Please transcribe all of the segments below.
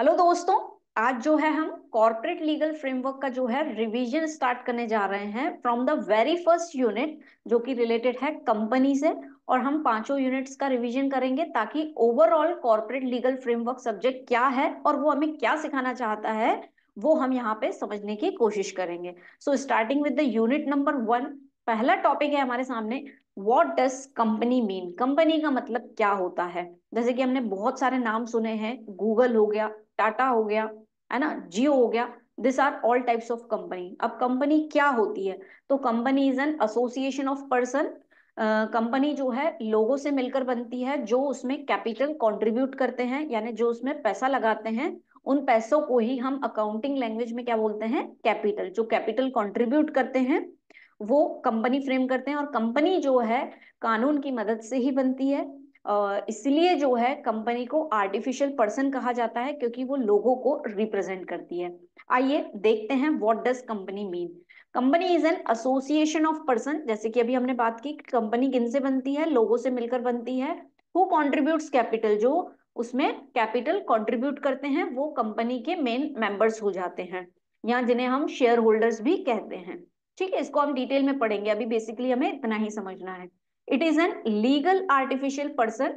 Hello दोस्तों आज जो है हम कॉर्पोरेट लीगल फ्रेमवर्क का जो है रिवीजन स्टार्ट करने जा रहे हैं from the very first unit जो कि रिलेटेड है कंपनी से और हम पांचों यूनिट्स का रिवीजन करेंगे ताकि overall corporate legal framework subject क्या है और वो हमें क्या सिखाना चाहता है वो हम यहाँ पे समझने की कोशिश करेंगे so starting with the unit number one पहला टॉपिक है हमारे सामने what does company mean company का मतलब क्या होता है जैसे कि हमने बहुत सारे नाम सुने हैं गूगल हो गया टाटा हो गया है ना जियो हो गया this are all types of company अब कंपनी क्या होती है तो company is an association of person company जो है लोगों से मिलकर बनती है जो उसमें कैपिटल कॉन्ट्रीब्यूट करते हैं यानी जो उसमें पैसा लगाते हैं उन पैसों को ही हम अकाउंटिंग लैंग्वेज में क्या बोलते हैं कैपिटल जो कैपिटल कॉन्ट्रीब्यूट करते हैं वो कंपनी फ्रेम करते हैं और कंपनी जो है कानून की मदद से ही बनती है इसलिए जो है कंपनी को आर्टिफिशियल पर्सन कहा जाता है क्योंकि वो लोगों को रिप्रेजेंट करती है आइए देखते हैं what does company mean company is an association of person जैसे कि अभी हमने बात की कंपनी किन से बनती है लोगों से मिलकर बनती है हु कॉन्ट्रीब्यूट कैपिटल जो उसमें कैपिटल कॉन्ट्रीब्यूट करते हैं वो कंपनी के मेन मेंबर्स हो जाते हैं या जिन्हें हम शेयर होल्डर्स भी कहते हैं ठीक है इसको हम डिटेल में पढ़ेंगे अभी बेसिकली हमें इतना ही समझना है it is an legal artificial person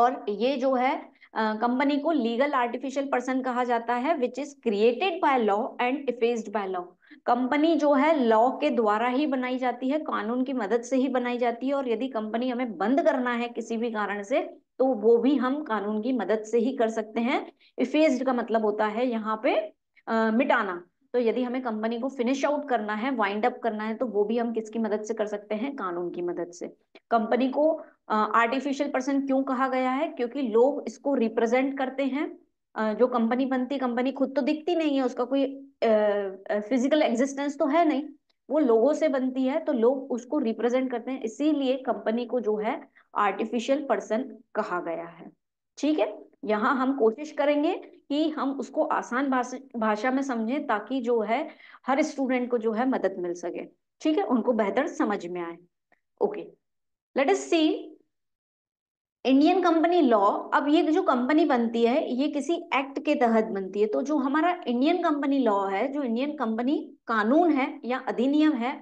और ये जो है कंपनी uh, को लीगल आर्टिफिशियल पर्सन कहा जाता है which is created by law and effaced by law company जो है लॉ के द्वारा ही बनाई जाती है कानून की मदद से ही बनाई जाती है और यदि कंपनी हमें बंद करना है किसी भी कारण से तो वो भी हम कानून की मदद से ही कर सकते हैं इफेस्ड का मतलब होता है यहाँ पे uh, मिटाना तो यदि हमें कंपनी को फिनिश आउट करना है वाइंड अप करना है तो वो भी हम किसकी मदद से कर सकते हैं कानून की मदद से कंपनी को आर्टिफिशियल पर्सन क्यों कहा गया है क्योंकि लोग इसको रिप्रेजेंट करते हैं जो कंपनी बनती कंपनी खुद तो दिखती नहीं है उसका कोई फिजिकल uh, एग्जिस्टेंस तो है नहीं वो लोगों से बनती है तो लोग उसको रिप्रेजेंट करते हैं इसीलिए कंपनी को जो है आर्टिफिशियल पर्सन कहा गया है ठीक है यहाँ हम कोशिश करेंगे कि हम उसको आसान भाषा में समझें ताकि जो है हर स्टूडेंट को जो है मदद मिल सके ठीक है उनको बेहतर समझ में आए okay let us see Indian company law अब ये जो कंपनी बनती है ये किसी एक्ट के तहत बनती है तो जो हमारा इंडियन कंपनी लॉ है जो इंडियन कंपनी कानून है या अधिनियम है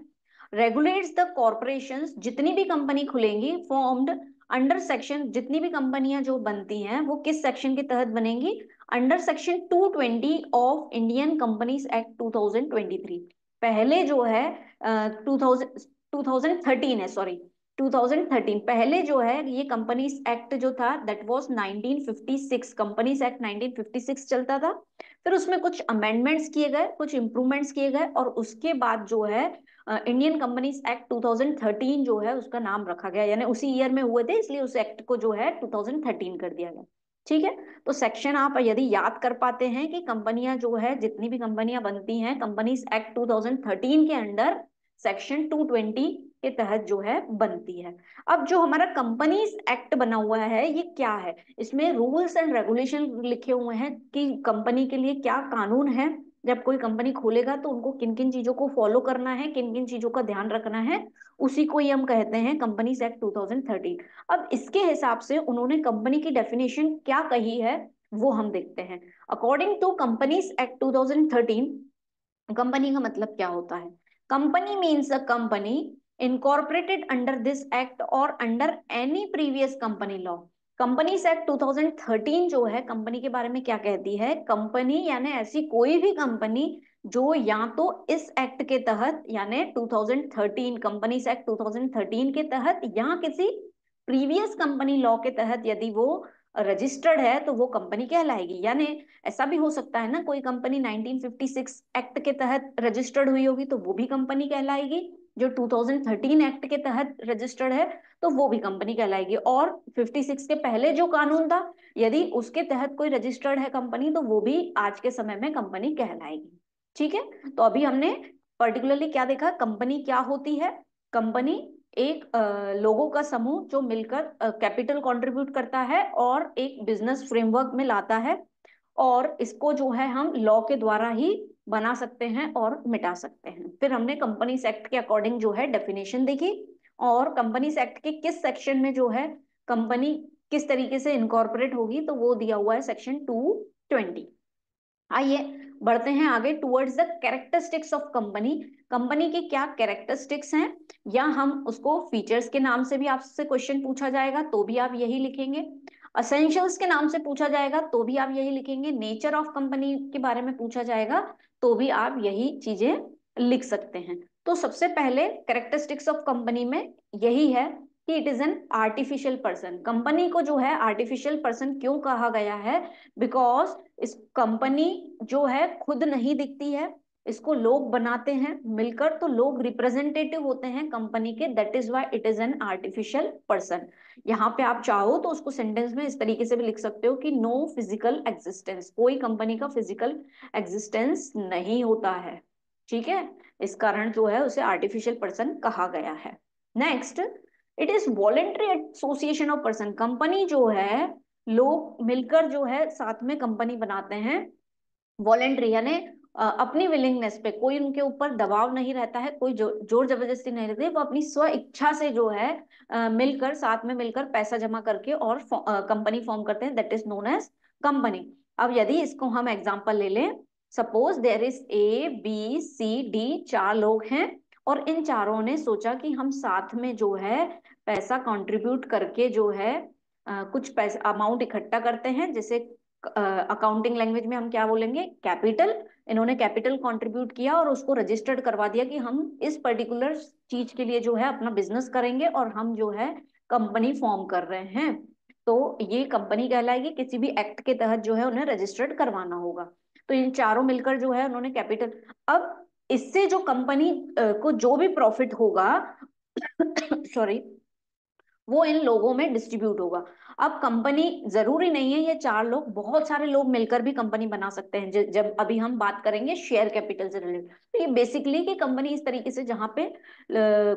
रेगुलेट्स द कॉरपोरेशंस जितनी भी कंपनी खुलेंगी फॉर्म्ड अंडर सेक्शन जितनी भी कंपनियां जो बनती हैं वो किस सेक्शन के तहत बनेंगी under section 220 of Indian companies act 2023 पहले जो है टू थाउजेंड थर्टीन है सॉरी 2013 पहले जो है ये कंपनीज एक्ट जो था दैट वाज 1956 कंपनीज एक्ट 1956 चलता था फिर उसमें कुछ अमेंडमेंट्स किए गए कुछ इंप्रूवमेंट्स किए गए और उसके बाद जो है इंडियन कंपनीज एक्ट 2013 जो है उसका नाम रखा गया यानी उसी ईयर में हुए थे इसलिए उस एक्ट को जो है 2013 कर दिया गया ठीक है तो सेक्शन आप यदि याद कर पाते हैं कि कंपनियां जो है जितनी भी कंपनियां बनती हैं कंपनीज एक्ट 2013 के अंडर सेक्शन 220 के तहत जो है बनती है अब जो हमारा कंपनीज एक्ट बना हुआ है ये क्या है इसमें रूल्स एंड रेगुलेशन लिखे हुए हैं कि कंपनी के लिए क्या कानून है जब कोई कंपनी खोलेगा तो उनको किन किन चीजों को फॉलो करना है किन किन चीजों का ध्यान रखना है उसी को ही हम कहते हैं कंपनी एक्ट 2013 अब इसके हिसाब से उन्होंने कंपनी की डेफिनेशन क्या कही है वो हम देखते हैं according to companies act 2013 company का मतलब क्या होता है company means a company incorporated under this act और under any previous company law companies act 2013 जो है कंपनी के बारे में क्या कहती है कंपनी यानी ऐसी कोई भी कंपनी जो या तो इस एक्ट के तहत यानी 2013 कंपनीज एक्ट 2013 के तहत या किसी प्रीवियस कंपनी लॉ के तहत यदि वो रजिस्टर्ड है तो वो कंपनी कहलाएगी यानी ऐसा भी हो सकता है ना कोई कंपनी 1956 एक्ट के तहत रजिस्टर्ड हुई होगी तो वो भी कंपनी कहलाएगी जो 2013 एक्ट के तहत रजिस्टर्ड है तो वो भी कंपनी कहलाएगी और 56 के पहले जो कानून था यदि उसके तहत कोई रजिस्टर्ड है कंपनी तो वो भी आज के समय में कंपनी कहलाएगी ठीक है तो अभी हमने पर्टिकुलरली क्या देखा कंपनी क्या होती है कंपनी एक लोगों का समूह जो मिलकर कैपिटल कॉन्ट्रीब्यूट करता है और एक बिजनेस फ्रेमवर्क में लाता है और इसको जो है हम लॉ के द्वारा ही बना सकते हैं और मिटा सकते हैं फिर हमने कंपनीज एक्ट के अकॉर्डिंग जो है डेफिनेशन देखी और कंपनीज एक्ट के किस सेक्शन में जो है कंपनी किस तरीके से इनकॉर्पोरेट होगी तो वो दिया हुआ है सेक्शन टू ट्वेंटी आइए बढ़ते हैं आगे towards the characteristics of company company के क्या कैरेक्टरिस्टिक्स हैं या हम उसको फीचर्स के नाम से भी आपसे क्वेश्चन पूछा जाएगा तो भी आप यही लिखेंगे असेंशियल्स के नाम से पूछा जाएगा तो भी आप यही लिखेंगे नेचर ऑफ कंपनी के बारे में पूछा जाएगा तो भी आप यही चीजें लिख सकते हैं तो सबसे पहले करेक्टरिस्टिक्स ऑफ कंपनी में यही है कि it is an artificial person company को जो है आर्टिफिशियल पर्सन क्यों कहा गया है बिकॉज इस कंपनी जो है खुद नहीं दिखती है इसको लोग बनाते हैं मिलकर तो लोग रिप्रेजेंटेटिव होते हैं कंपनी के that is why it is an artificial person यहाँ पे आप चाहो तो उसको सेंटेंस में इस तरीके से भी लिख सकते हो कि नो फिजिकल एग्जिस्टेंस कोई कंपनी का फिजिकल एग्जिस्टेंस नहीं होता है ठीक है इस कारण जो है उसे आर्टिफिशियल पर्सन कहा गया है next it is voluntary association of person company जो है लोग मिलकर जो है साथ में कंपनी बनाते हैं वॉलेंट्री यानी अपनी विलिंगनेस पे कोई उनके ऊपर दबाव नहीं रहता है कोई जो, जोर जबरदस्ती नहीं रहती वो अपनी स्व इच्छा से जो है आ, मिलकर साथ में मिलकर पैसा जमा करके और कंपनी फॉर्म करते हैं that is known as company अब यदि इसको हम एग्जाम्पल ले लें suppose there is A B C D चार लोग हैं और इन चारों ने सोचा कि हम साथ में जो है पैसा कंट्रीब्यूट करके जो है आ, कुछ पैसा अमाउंट इकट्ठा करते हैं जैसे अकाउंटिंग लैंग्वेज में हम क्या बोलेंगे कैपिटल इन्होंने कैपिटल कंट्रीब्यूट किया और उसको रजिस्टर्ड करवा दिया कि हम इस पर्टिकुलर चीज के लिए जो है अपना बिजनेस करेंगे और हम जो है कंपनी फॉर्म कर रहे हैं तो ये कंपनी कहलाएगी किसी भी एक्ट के तहत जो है उन्हें रजिस्टर्ड करवाना होगा तो इन चारों मिलकर जो है उन्होंने कैपिटल अब इससे जो कंपनी को जो भी प्रॉफिट होगा सॉरी वो इन लोगों में डिस्ट्रीब्यूट होगा अब कंपनी जरूरी नहीं है ये चार लोग बहुत सारे लोग मिलकर भी कंपनी बना सकते हैं जब अभी हम बात करेंगे शेयर कैपिटल से रिलेटेड तो ये बेसिकली कि कंपनी इस तरीके से जहाँ पे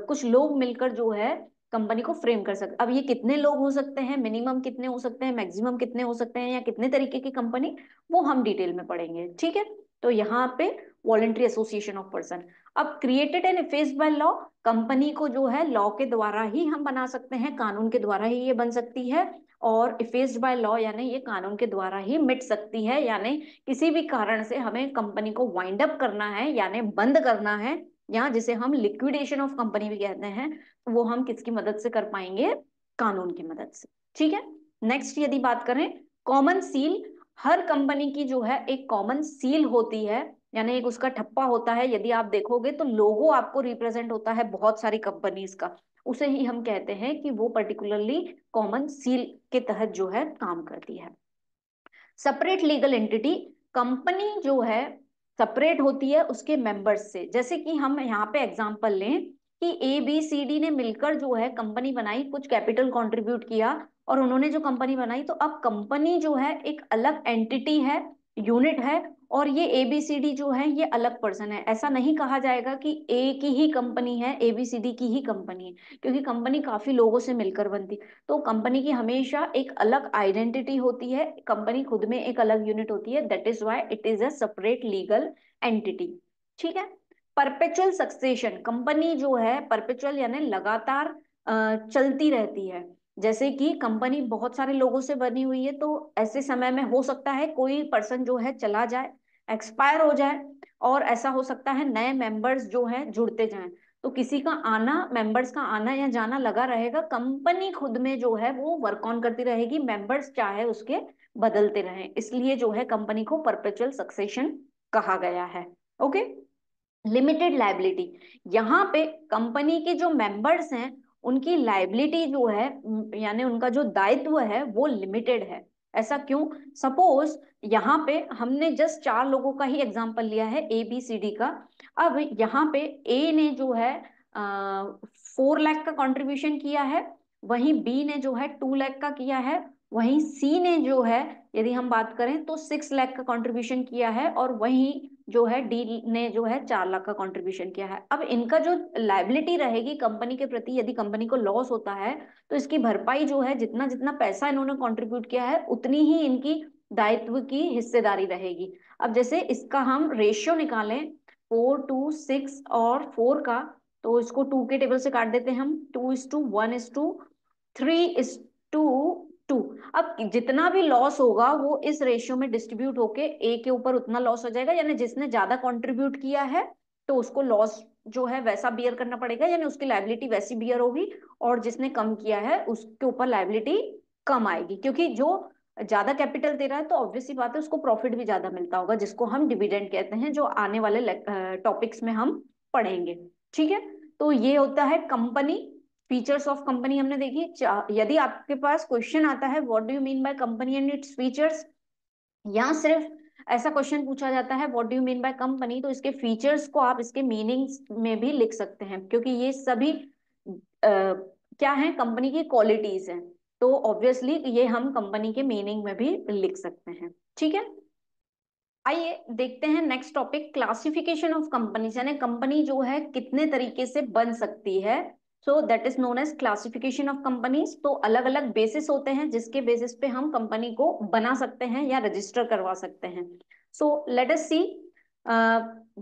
कुछ लोग मिलकर जो है कंपनी को फ्रेम कर सकते अब ये कितने लोग हो सकते हैं मिनिमम कितने हो सकते हैं मैक्सिमम कितने हो सकते हैं या कितने तरीके की कंपनी वो हम डिटेल में पढ़ेंगे ठीक है तो यहाँ पे वॉलेंट्री एसोसिएशन ऑफ पर्सन अब created and effaced by law company को जो है लॉ के द्वारा ही हम बना सकते हैं कानून के द्वारा ही ये बन सकती है और इफेस्ड बाय लॉ यानी ये कानून के द्वारा ही मिट सकती है यानी किसी भी कारण से हमें कंपनी को वाइंड अप करना है यानी बंद करना है या जिसे हम लिक्विडेशन ऑफ कंपनी भी कहते हैं तो वो हम किसकी मदद से कर पाएंगे कानून की मदद से ठीक है नेक्स्ट यदि बात करें कॉमन सील हर कंपनी की जो है एक कॉमन सील होती है यानी एक उसका ठप्पा होता है यदि आप देखोगे तो लोगो आपको रिप्रेजेंट होता है बहुत सारी कंपनीज का उसे ही हम कहते हैं कि वो पर्टिकुलरली कॉमन सील के तहत जो है काम करती है सेपरेट लीगल एंटिटी कंपनी जो है सेपरेट होती है उसके मेंबर्स से जैसे कि हम यहाँ पे एग्जांपल लें कि ए बी सी डी ने मिलकर जो है कंपनी बनाई कुछ कैपिटल कंट्रीब्यूट किया और उन्होंने जो कंपनी बनाई तो अब कंपनी जो है एक अलग एंटिटी है यूनिट है और ये एबीसीडी जो है ये अलग पर्सन है ऐसा नहीं कहा जाएगा कि ए की ही कंपनी है एबीसीडी की ही कंपनी है क्योंकि कंपनी काफी लोगों से मिलकर बनती तो कंपनी की हमेशा एक अलग आइडेंटिटी होती है कंपनी खुद में एक अलग यूनिट होती है that is why it is a separate legal entity ठीक है परपेचुअल सक्सेशन कंपनी जो है परपेचुअल यानी लगातार चलती रहती है जैसे कि कंपनी बहुत सारे लोगों से बनी हुई है तो ऐसे समय में हो सकता है कोई पर्सन जो है चला जाए एक्सपायर हो जाए और ऐसा हो सकता है नए मेंबर्स जो है जुड़ते जाएं तो किसी का आना मेंबर्स का आना या जाना लगा रहेगा कंपनी खुद में जो है वो वर्क ऑन करती रहेगी मेंबर्स चाहे उसके बदलते रहे इसलिए जो है कंपनी को परपेचुअल सक्सेशन कहा गया है ओके लिमिटेड लाइबिलिटी यहाँ पे कंपनी के जो मेंबर्स हैं उनकी लाइबिलिटी जो है यानी उनका जो दायित्व है वो लिमिटेड है ऐसा क्यों सपोज यहाँ पे हमने जस्ट चार लोगों का ही एग्जाम्पल लिया है ए बी सी डी का अब यहाँ पे ए ने जो है फोर लैख का कंट्रीब्यूशन किया है वहीं बी ने जो है टू लैख का किया है वहीं सी ने जो है यदि हम बात करें तो सिक्स लैख का कंट्रीब्यूशन किया है और वहीं जो है डी ने जो है चार लाख का कंट्रीब्यूशन किया है अब इनका जो लाइबिलिटी रहेगी कंपनी के प्रति यदि कंपनी को लॉस होता है तो इसकी भरपाई जो है जितना जितना पैसा इन्होंने कंट्रीब्यूट किया है उतनी ही इनकी दायित्व की हिस्सेदारी रहेगी अब जैसे इसका हम रेशियो निकालें फोर टू सिक्स और फोर का तो इसको टू के टेबल से काट देते हैं हम two is to one is to three is to two अब जितना भी लॉस होगा वो इस रेशियो में डिस्ट्रीब्यूट होके ए के ऊपर उतना लॉस हो जाएगा यानी जिसने ज्यादा कॉन्ट्रीब्यूट किया है तो उसको लॉस जो है वैसा बियर करना पड़ेगा यानी उसकी लाइबिलिटी वैसी बियर होगी और जिसने कम किया है उसके ऊपर लाइबिलिटी कम आएगी क्योंकि जो ज्यादा कैपिटल दे रहा है तो ऑब्वियसली बात है उसको प्रॉफिट भी ज्यादा मिलता होगा जिसको हम डिविडेंड कहते हैं जो आने वाले टॉपिक्स में हम पढ़ेंगे ठीक है तो ये होता है कंपनी फीचर्स ऑफ कंपनी हमने देखी यदि आपके पास क्वेश्चन आता है what do you mean by company and its features या सिर्फ ऐसा क्वेश्चन पूछा जाता है what do you mean by company तो इसके फीचर्स को आप इसके मीनिंग्स में भी लिख सकते हैं क्योंकि ये सभी आ, क्या है कंपनी की क्वालिटीज है तो ऑब्वियसली ये हम कंपनी के मीनिंग में भी लिख सकते हैं ठीक है आइए देखते हैं next topic classification of company यानी कंपनी जो है कितने तरीके से बन सकती है so that is known as classification of companies तो अलग अलग बेसिस होते हैं जिसके बेसिस पे हम कंपनी को बना सकते हैं या रजिस्टर करवा सकते हैं सो लेट एस सी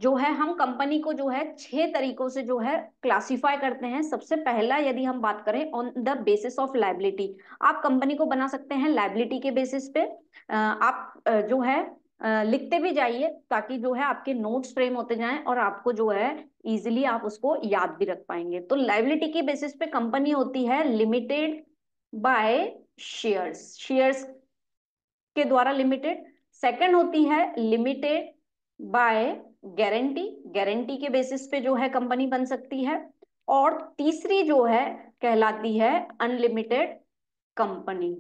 जो है हम कंपनी को जो है छह तरीकों से जो है क्लासिफाई करते हैं सबसे पहला यदि हम बात करें on the basis of liability आप कंपनी को बना सकते हैं लाइबिलिटी के बेसिस पे uh, आप uh, जो है लिखते भी जाइए ताकि जो है आपके नोट्स फ्रेम होते जाएं और आपको जो है इजिली आप उसको याद भी रख पाएंगे तो लाइबिलिटी की बेसिस पे कंपनी होती है लिमिटेड बाय शेयर्स शेयर्स के द्वारा लिमिटेड सेकंड होती है लिमिटेड बाय गारंटी गारंटी के बेसिस पे जो है कंपनी बन सकती है और तीसरी जो है कहलाती है अनलिमिटेड कंपनी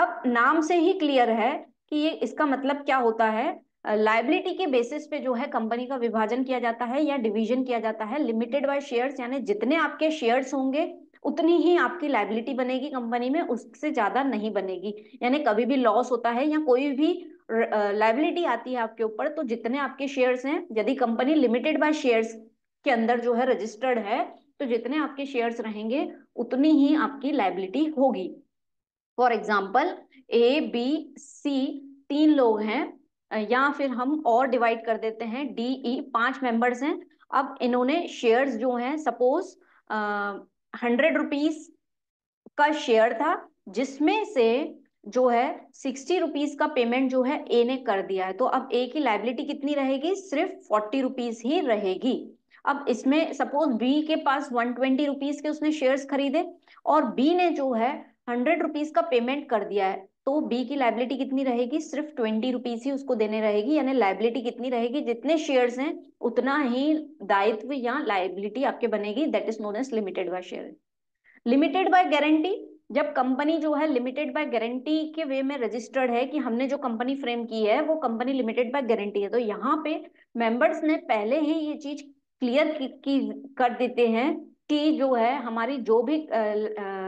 अब नाम से ही क्लियर है कि ये इसका मतलब क्या होता है लाइबिलिटी के बेसिस पे जो है कंपनी का विभाजन किया जाता है या डिवीजन किया जाता है लिमिटेड बाय शेयर्स यानी जितने आपके शेयर्स होंगे उतनी ही आपकी लाइबिलिटी बनेगी कंपनी में उससे ज्यादा नहीं बनेगी यानी कभी भी लॉस होता है या कोई भी लाइबिलिटी आती है आपके ऊपर तो जितने आपके शेयर्स हैं यदि कंपनी लिमिटेड बाय शेयर्स के अंदर जो है रजिस्टर्ड है तो जितने आपके शेयर्स रहेंगे उतनी ही आपकी लाइबिलिटी होगी for example A B C तीन लोग हैं या फिर हम और डिवाइड कर देते हैं डी ई e पांच मेंबर्स हैं अब इन्होंने शेयर्स जो हैं सपोज हंड्रेड रुपीज का शेयर था जिसमें से जो है सिक्सटी रुपीज का पेमेंट जो है ए ने कर दिया है तो अब ए की लाइबिलिटी कितनी रहेगी सिर्फ फोर्टी रुपीज ही रहेगी अब इसमें सपोज बी के पास वन ट्वेंटी रुपीज के उसने शेयर्स खरीदे और बी ने जो है हंड्रेड रुपीज का पेमेंट कर दिया है तो बी की लाइबिलिटी कितनी रहेगी सिर्फ ट्वेंटी रुपीज ही उसको देने रहेगी यानी लाइबिलिटी कितनी रहेगी जितने शेयर्स हैं उतना ही दायित्व या लाइबिलिटी आपके बनेगी that is known as limited by share limited by guarantee जब कंपनी जो है लिमिटेड बाय गारंटी के वे में रजिस्टर्ड है कि हमने जो कंपनी फ्रेम की है वो कंपनी लिमिटेड बाय गारंटी है तो यहाँ पे मेंबर्स ने पहले ही ये चीज क्लियर की, की कर देते हैं कि जो है हमारी जो भी आ, आ,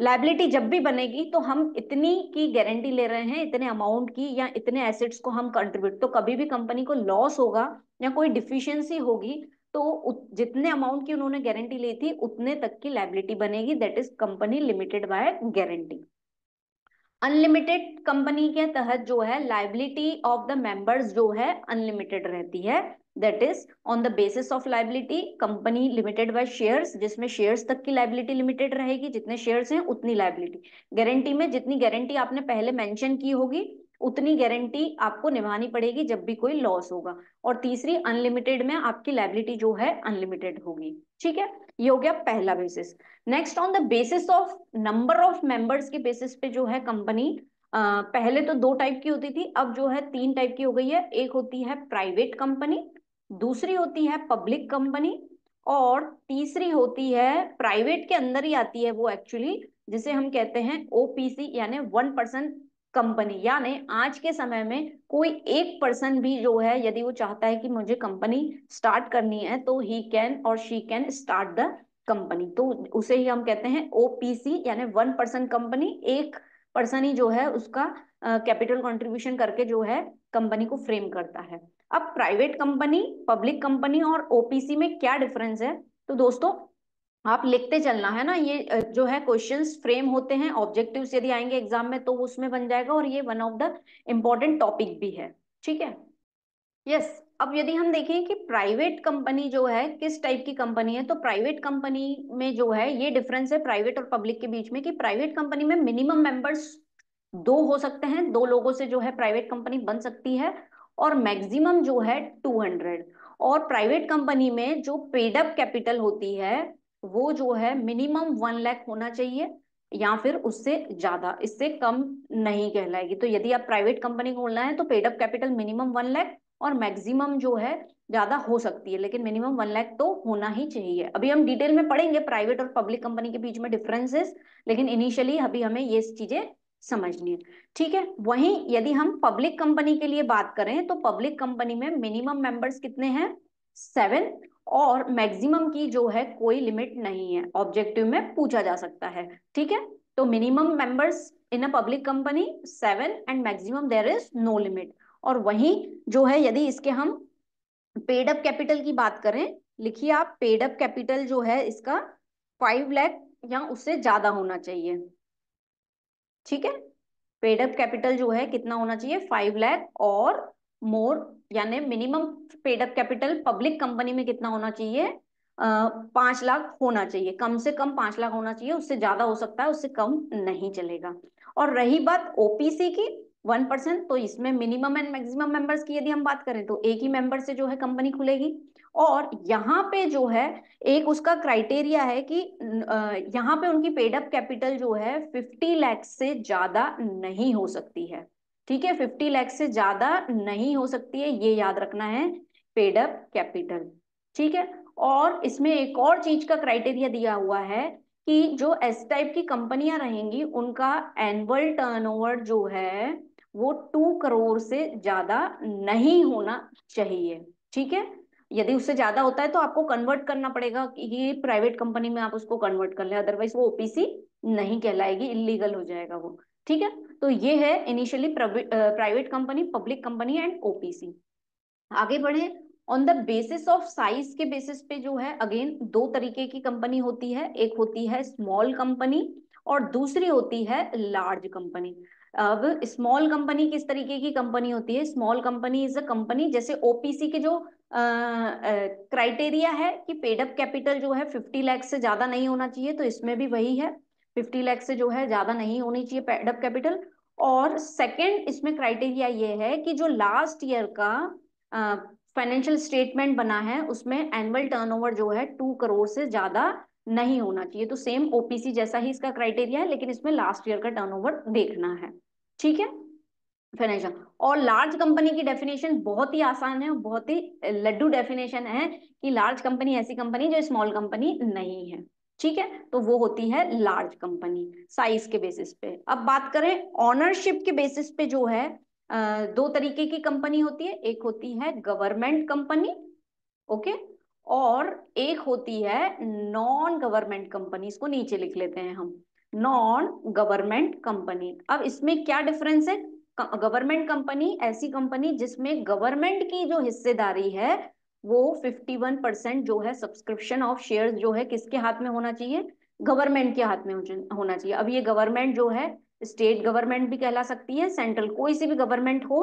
लाइबिलिटी जब भी बनेगी तो हम इतनी की गारंटी ले रहे हैं इतने अमाउंट की या इतने एसेट्स को हम कंट्रीब्यूट तो कभी भी कंपनी को लॉस होगा या कोई डिफिशियंसी होगी तो जितने अमाउंट की उन्होंने गारंटी ली थी उतने तक की लाइबिलिटी बनेगी that is company limited by guarantee unlimited company के तहत जो है लाइबिलिटी ऑफ द मेंबर्स जो है अनलिमिटेड रहती है that is on the basis of liability company limited by shares जिसमें शेयर्स तक की लाइबिलिटी लिमिटेड रहेगी जितने शेयर्स हैं उतनी लाइबिलिटी गारंटी में जितनी गारंटी आपने पहले मेंशन की होगी उतनी गारंटी आपको निभानी पड़ेगी जब भी कोई लॉस होगा और तीसरी अनलिमिटेड में आपकी लाइबिलिटी जो है अनलिमिटेड होगी ठीक है ये हो गया पहला basis next on the basis of number of members के बेसिस पे जो है कंपनी पहले तो दो टाइप की होती थी अब जो है तीन टाइप की हो गई है एक होती है प्राइवेट कंपनी दूसरी होती है पब्लिक कंपनी और तीसरी होती है प्राइवेट के अंदर ही आती है वो एक्चुअली जिसे हम कहते हैं ओपीसी यानी वन परसेंट कंपनी यानी आज के समय में कोई एक पर्सन भी जो है यदि वो चाहता है कि मुझे कंपनी स्टार्ट करनी है तो ही कैन और she can start the company तो उसे ही हम कहते हैं ओपीसी यानी वन पर्सन कंपनी एक पर्सन ही जो है उसका कैपिटल uh, कंट्रीब्यूशन करके जो है कंपनी को फ्रेम करता है अब प्राइवेट कंपनी पब्लिक कंपनी और ओपीसी में क्या डिफरेंस है तो दोस्तों आप लिखते चलना है ना ये जो है क्वेश्चंस फ्रेम होते हैं ऑब्जेक्टिव्स यदि आएंगे एग्जाम में तो उसमें बन जाएगा और ये one of the important topic भी है ठीक है यस yes, अब यदि हम देखें कि प्राइवेट कंपनी जो है किस टाइप की कंपनी है तो प्राइवेट कंपनी में जो है ये डिफरेंस है प्राइवेट और पब्लिक के बीच में कि प्राइवेट कंपनी में मिनिमम मेंबर्स दो हो सकते हैं दो लोगों से जो है प्राइवेट कंपनी बन सकती है और मैक्सिमम जो है टू हंड्रेड और प्राइवेट कंपनी में जो पेडअप कैपिटल होती है वो जो है मिनिमम वन लैख होना चाहिए या फिर उससे ज्यादा इससे कम नहीं कहलाएगी तो यदि आप प्राइवेट कंपनी खोलना है तो paid up capital minimum one lakh और मैक्सिमम जो है ज्यादा हो सकती है लेकिन मिनिमम वन लैख तो होना ही चाहिए अभी हम डिटेल में पढ़ेंगे प्राइवेट और पब्लिक कंपनी के बीच में डिफरेंसेस लेकिन इनिशियली अभी हमें ये चीजें समझनी है ठीक है वहीं यदि हम पब्लिक कंपनी के लिए बात करें तो पब्लिक कंपनी में मिनिमम मेंबर्स कितने हैं सेवन और मैक्सिमम की जो है कोई लिमिट नहीं है ऑब्जेक्टिव में पूछा जा सकता है ठीक है तो minimum members in a public company seven and maximum there is no limit और वही जो है यदि इसके हम पेड अप कैपिटल की बात करें लिखिए आप पेड अप कैपिटल जो है इसका फाइव लैख या उससे ज्यादा होना चाहिए ठीक है पेड अप कैपिटल जो है कितना होना चाहिए फाइव लैख और मोर यानी minimum paid up capital public company में कितना होना चाहिए पांच लाख होना चाहिए कम से कम पांच लाख होना चाहिए उससे ज्यादा हो सकता है उससे कम नहीं चलेगा और रही बात ओपीसी की वन परसेंट तो इसमें मिनिमम एंड मैक्सिमम मेंबर्स की यदि हम बात करें तो एक ही मेंबर से जो है कंपनी खुलेगी और यहाँ पे जो है एक उसका क्राइटेरिया है कि यहाँ पे उनकी पेडअप कैपिटल जो है फिफ्टी लैक्स से ज्यादा नहीं हो सकती है ठीक है फिफ्टी लैख से ज्यादा नहीं हो सकती है ये याद रखना है पेडअप कैपिटल ठीक है और इसमें एक और चीज का क्राइटेरिया दिया हुआ है कि जो एस टाइप की कंपनियां रहेंगी उनका एनुअल टर्नओवर जो है वो टू करोड़ से ज्यादा नहीं होना चाहिए ठीक है यदि उससे ज्यादा होता है तो आपको कन्वर्ट करना पड़ेगा कि प्राइवेट कंपनी में आप उसको कन्वर्ट कर ले अदरवाइज वो ओपीसी नहीं कहलाएगी इलीगल हो जाएगा वो ठीक है तो ये है initially private company public company and OPC आगे बढ़े on the basis of size के बेसिस पे जो है अगेन दो तरीके की कंपनी होती है एक होती है स्मॉल कंपनी और दूसरी होती है लार्ज कंपनी अब स्मॉल कंपनी किस तरीके की कंपनी होती है small company is a company जैसे ओपीसी के जो क्राइटेरिया है कि पेडअप कैपिटल जो है फिफ्टी लैक्स से ज्यादा नहीं होना चाहिए तो इसमें भी वही है फिफ्टी लैख से जो है ज्यादा नहीं होनी चाहिए पेडअप कैपिटल और सेकेंड इसमें क्राइटेरिया ये है कि जो लास्ट ईयर का फाइनेंशियल स्टेटमेंट बना है उसमें एनुअल टर्नओवर जो है टू करोड़ से ज्यादा नहीं होना चाहिए तो सेम ओपीसी जैसा ही इसका क्राइटेरिया है लेकिन इसमें लास्ट ईयर का टर्नओवर देखना है ठीक है फाइनेंशियल और लार्ज कंपनी की डेफिनेशन बहुत ही आसान है बहुत ही लड्डू डेफिनेशन है कि लार्ज कंपनी ऐसी कंपनी जो स्मॉल कंपनी नहीं है ठीक है तो वो होती है लार्ज कंपनी साइज के बेसिस पे अब बात करें ऑनरशिप के बेसिस पे जो है दो तरीके की कंपनी होती है एक होती है गवर्नमेंट कंपनी ओके और एक होती है नॉन गवर्नमेंट कंपनी इसको नीचे लिख लेते हैं हम नॉन गवर्नमेंट कंपनी अब इसमें क्या डिफरेंस है गवर्नमेंट कंपनी ऐसी कंपनी जिसमें गवर्नमेंट की जो हिस्सेदारी है वो 51 परसेंट जो है सब्सक्रिप्शन ऑफ शेयर जो है किसके हाथ में होना चाहिए गवर्नमेंट के हाथ में होना चाहिए अब ये गवर्नमेंट जो है स्टेट गवर्नमेंट भी कहला सकती है सेंट्रल कोई सी भी गवर्नमेंट हो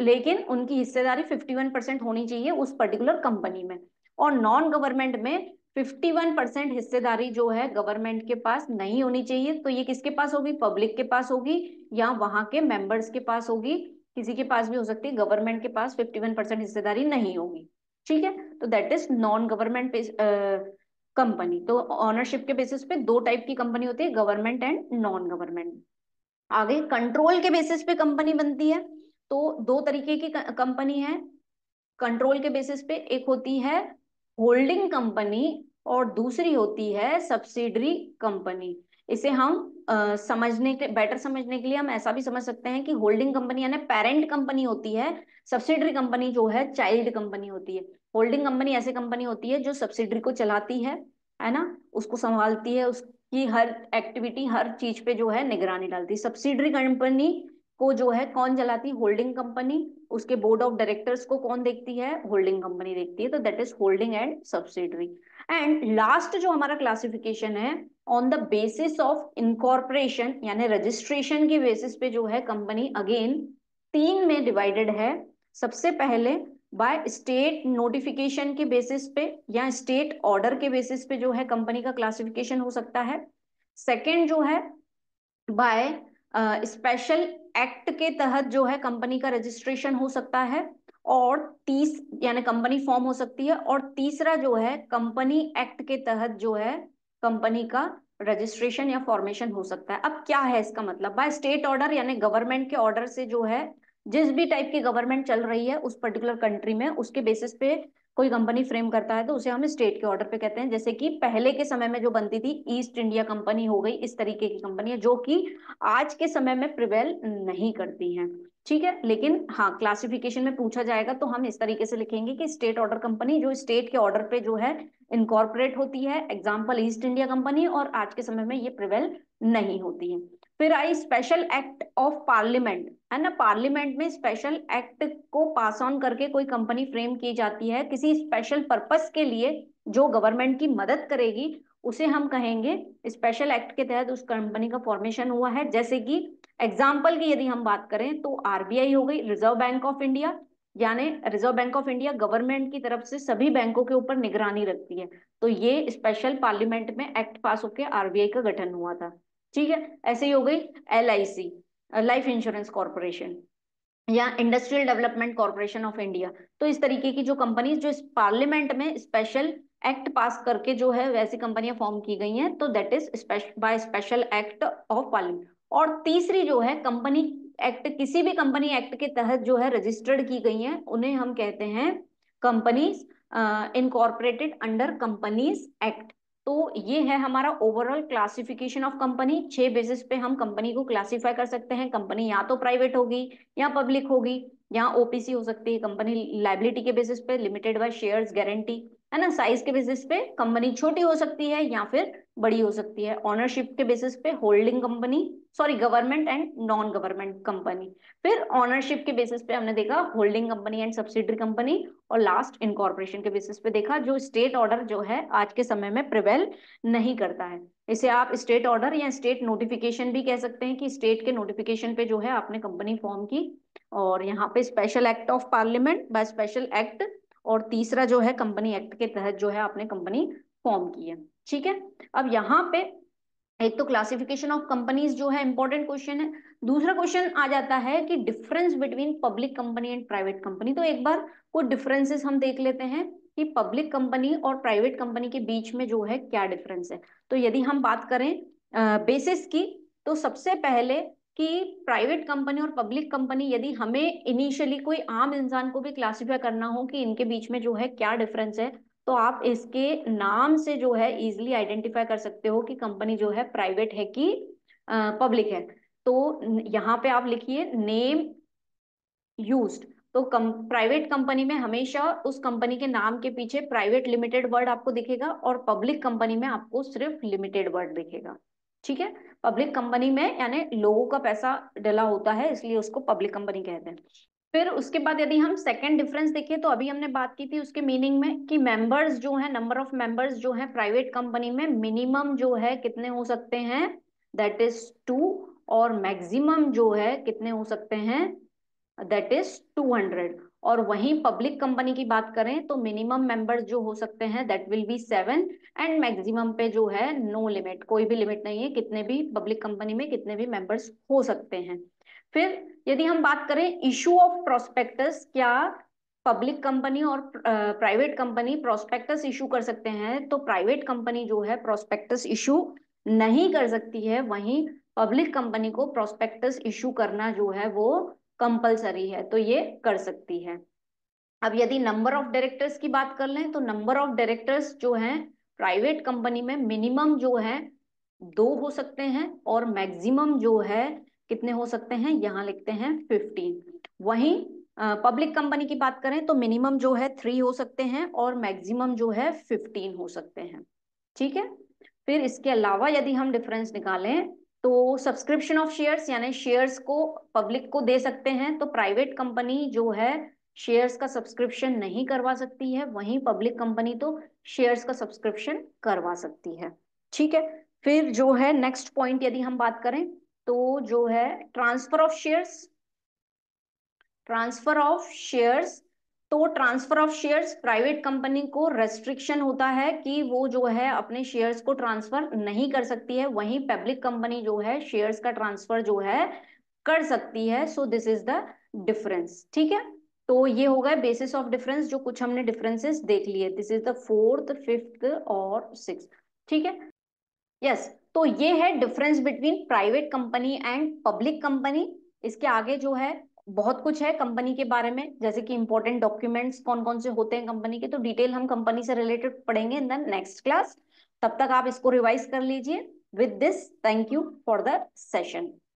लेकिन उनकी हिस्सेदारी 51 परसेंट होनी चाहिए उस पर्टिकुलर कंपनी में और नॉन गवर्नमेंट में 51 परसेंट हिस्सेदारी जो है गवर्नमेंट के पास नहीं होनी चाहिए तो ये किसके पास होगी पब्लिक के पास होगी या वहां के मेंबर्स के पास होगी किसी के पास भी हो सकती है गवर्नमेंट के पास 51 परसेंट हिस्सेदारी नहीं होगी ठीक है तो that is non government company तो ऑनरशिप के बेसिस पे दो टाइप की कंपनी होती है गवर्नमेंट एंड नॉन गवर्नमेंट आगे कंट्रोल के बेसिस पे कंपनी बनती है तो दो तरीके की कंपनी है कंट्रोल के बेसिस पे एक होती है होल्डिंग कंपनी और दूसरी होती है सब्सिडरी कंपनी इसे हम आ, समझने के बेटर समझने के लिए हम ऐसा भी समझ सकते हैं कि होल्डिंग कंपनी यानी पेरेंट कंपनी होती है सब्सिडरी कंपनी जो है चाइल्ड कंपनी होती है होल्डिंग कंपनी ऐसी कंपनी होती है जो सब्सिडरी को चलाती है है ना उसको संभालती है उसकी हर एक्टिविटी हर चीज पे जो है निगरानी डालती है सब्सिडरी कंपनी को जो है कौन चलाती होल्डिंग कंपनी उसके बोर्ड ऑफ डायरेक्टर्स को कौन देखती है होल्डिंग कंपनी देखती है तो that is holding and subsidiary and last जो हमारा क्लासिफिकेशन है on the basis of incorporation यानी रजिस्ट्रेशन के बेसिस पे जो है कंपनी अगेन तीन में डिवाइडेड है सबसे पहले बाय स्टेट नोटिफिकेशन के बेसिस पे या स्टेट ऑर्डर के बेसिस पे जो है कंपनी का क्लासिफिकेशन हो सकता है सेकंड जो है बाय स्पेशल एक्ट के तहत जो है कंपनी का रजिस्ट्रेशन हो सकता है और तीस यानी कंपनी फॉर्म हो सकती है और तीसरा जो है कंपनी एक्ट के तहत जो है कंपनी का रजिस्ट्रेशन या फॉर्मेशन हो सकता है अब क्या है इसका मतलब बाय स्टेट ऑर्डर यानी गवर्नमेंट के ऑर्डर से जो है जिस भी टाइप की गवर्नमेंट चल रही है उस पर्टिकुलर कंट्री में उसके बेसिस पे कोई कंपनी फ्रेम करता है तो उसे हम स्टेट के ऑर्डर पे कहते हैं जैसे कि पहले के समय में जो बनती थी ईस्ट इंडिया कंपनी हो गई इस तरीके की कंपनी है जो कि आज के समय में प्रिवेल नहीं करती है ठीक है लेकिन हाँ क्लासिफिकेशन में पूछा जाएगा तो हम इस तरीके से लिखेंगे कि स्टेट ऑर्डर कंपनी जो स्टेट के ऑर्डर पे जो है इनकॉर्पोरेट होती है एग्जाम्पल ईस्ट इंडिया कंपनी और आज के समय में ये प्रिवेल नहीं होती है फिर आई स्पेशल एक्ट ऑफ पार्लियामेंट है ना पार्लियामेंट में स्पेशल एक्ट को पास ऑन करके कोई कंपनी फ्रेम की जाती है किसी स्पेशल पर्पस के लिए जो गवर्नमेंट की मदद करेगी उसे हम कहेंगे स्पेशल एक्ट के तहत उस कंपनी का फॉर्मेशन हुआ है जैसे कि एग्जाम्पल की यदि हम बात करें तो आरबीआई हो गई रिजर्व बैंक ऑफ इंडिया यानी reserve bank of India government की तरफ से सभी बैंकों के ऊपर निगरानी रखती है तो ये स्पेशल पार्लियामेंट में एक्ट पास होकर आरबीआई का गठन हुआ था ठीक है ऐसे ही हो गई एल लाइफ इंश्योरेंस कॉरपोरेशन या industrial development corporation of India तो इस तरीके की जो कंपनीज जो इस पार्लियामेंट में स्पेशल एक्ट पास करके जो है वैसी कंपनियां फॉर्म की गई हैं तो that is by special act of parliament और तीसरी जो है कंपनी एक्ट किसी भी कंपनी एक्ट के तहत जो है रजिस्टर्ड की गई है उन्हें हम कहते हैं companies incorporated under companies act तो ये है हमारा ओवरऑल क्लासिफिकेशन ऑफ कंपनी छह बेसिस पे हम कंपनी को क्लासिफाई कर सकते हैं कंपनी या तो प्राइवेट होगी या पब्लिक होगी या ओपीसी हो सकती है कंपनी लाइबिलिटी के बेसिस पे लिमिटेड बाय शेयर्स गारंटी है ना साइज के बेसिस पे कंपनी छोटी हो सकती है या फिर बड़ी हो सकती है ऑनरशिप के बेसिस पे holding company sorry government and non government company फिर ऑनरशिप के बेसिस पे हमने देखा holding company and subsidiary company और लास्ट इनकॉर्पोरेशन के बेसिस पे देखा जो स्टेट ऑर्डर जो है आज के समय में प्रिवेल नहीं करता है इसे आप स्टेट ऑर्डर या स्टेट नोटिफिकेशन भी कह सकते हैं कि स्टेट के नोटिफिकेशन पे जो है आपने कंपनी फॉर्म की और यहाँ पे special act of parliament by special act और तीसरा जो है कंपनी एक्ट के तहत जो है आपने कंपनी फॉर्म की है ठीक है अब यहाँ पे एक तो क्लासिफिकेशन ऑफ कंपनीज जो है इंपॉर्टेंट क्वेश्चन है दूसरा क्वेश्चन आ जाता है कि difference between public company and private company तो एक बार कुछ डिफरेंसेस हम देख लेते हैं कि पब्लिक कंपनी और प्राइवेट कंपनी के बीच में जो है क्या डिफरेंस है तो यदि हम बात करें बेसिस की तो सबसे पहले कि प्राइवेट कंपनी और पब्लिक कंपनी यदि हमें इनिशियली कोई आम इंसान को भी क्लासिफाई करना हो कि इनके बीच में जो है क्या डिफरेंस है तो आप इसके नाम से जो है इजिली आइडेंटिफाई कर सकते हो कि कंपनी जो है प्राइवेट है कि पब्लिक है तो यहाँ पे आप लिखिए नेम यूज तो कम प्राइवेट कंपनी में हमेशा उस कंपनी के नाम के पीछे प्राइवेट लिमिटेड वर्ड आपको दिखेगा और पब्लिक कंपनी में आपको सिर्फ लिमिटेड वर्ड दिखेगा ठीक है पब्लिक कंपनी में यानी लोगों का पैसा डला होता है इसलिए उसको पब्लिक कंपनी कहते हैं फिर उसके बाद यदि हम सेकंड डिफरेंस देखें तो अभी हमने बात की थी उसके मीनिंग में कि मेंबर्स जो है नंबर ऑफ मेंबर्स जो है प्राइवेट कंपनी में मिनिमम जो है कितने हो सकते हैं दैट इज टू और मैक्सिमम जो है कितने हो सकते हैं दैट इज टू हंड्रेड और वहीं पब्लिक कंपनी की बात करें तो मिनिमम मेंबर्स जो हो सकते हैं that will be seven and maximum पे जो है नो no लिमिट कोई भी लिमिट नहीं है कितने भी पब्लिक कंपनी में कितने भी मेंबर्स हो सकते हैं फिर यदि हम बात करें इशू ऑफ प्रोस्पेक्टस क्या पब्लिक कंपनी और प्राइवेट कंपनी प्रोस्पेक्टस इशू कर सकते हैं तो प्राइवेट कंपनी जो है प्रोस्पेक्टस इशू नहीं कर सकती है वहीं पब्लिक कंपनी को प्रोस्पेक्टस इशू करना जो है वो कंपलसरी है तो ये कर सकती है अब यदि नंबर ऑफ डायरेक्टर्स की बात कर लें तो नंबर ऑफ डायरेक्टर्स जो हैं प्राइवेट कंपनी में मिनिमम जो है दो हो सकते हैं और मैक्सिमम जो है कितने हो सकते हैं यहाँ लिखते हैं फिफ्टीन वही पब्लिक कंपनी की बात करें तो मिनिमम जो है थ्री हो सकते हैं और मैक्सिमम जो है फिफ्टीन हो सकते हैं ठीक है फिर इसके अलावा यदि हम डिफरेंस निकालें तो सब्सक्रिप्शन ऑफ शेयर्स यानी शेयर्स को पब्लिक को दे सकते हैं तो प्राइवेट कंपनी जो है शेयर्स का सब्सक्रिप्शन नहीं करवा सकती है वहीं पब्लिक कंपनी तो शेयर्स का सब्सक्रिप्शन करवा सकती है ठीक है फिर जो है नेक्स्ट पॉइंट यदि हम बात करें तो जो है transfer of shares transfer of shares तो transfer of shares private company को रेस्ट्रिक्शन होता है कि वो जो है अपने शेयर्स को ट्रांसफर नहीं कर सकती है वहीं पब्लिक कंपनी जो है शेयर्स का ट्रांसफर जो है कर सकती है so this is the difference ठीक है तो ये हो गए बेसिस ऑफ डिफरेंस जो कुछ हमने डिफरेंसेस देख लिए this is the fourth fifth और सिक्स ठीक है यस yes. तो ये है difference between private company and public company इसके आगे जो है बहुत कुछ है कंपनी के बारे में जैसे कि इंपॉर्टेंट डॉक्यूमेंट्स कौन कौन से होते हैं कंपनी के तो डिटेल हम कंपनी से रिलेटेड पढ़ेंगे इन द नेक्स्ट क्लास तब तक आप इसको रिवाइज कर लीजिए with this thank you for the session